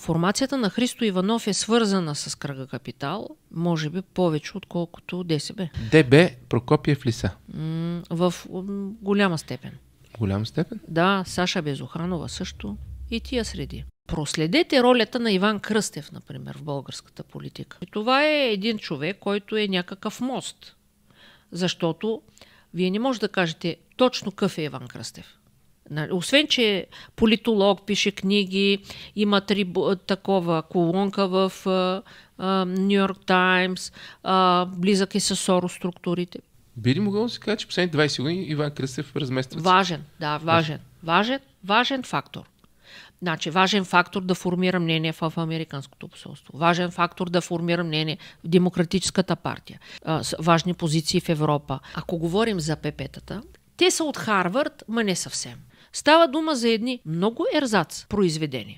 Формацията на Христо Иванов е свързана с кръга капитал, може би повече, отколкото ДСБ. ДБ Прокопиев Лиса. в голяма степен. Голяма степен? Да, Саша Безоханова също и тия среди. Проследете ролята на Иван Кръстев, например, в българската политика. И това е един човек, който е някакъв мост. Защото вие не можете да кажете точно къв е Иван Кръстев. Нали, освен, че е политолог, пише книги, има три, такова колонка в Нью Йорк Таймс, близък е с Соро структурите. Би ли могло да се каже, че последните 20 години Иван Кръстев размества? Важен, да, важен. Важен, важен фактор. Значи, важен фактор да формира мнение в Американското посолство. Важен фактор да формира мнение в Демократическата партия. А, важни позиции в Европа. Ако говорим за пп те са от Харвард, ма не съвсем. Става дума за едни много ерзац произведения.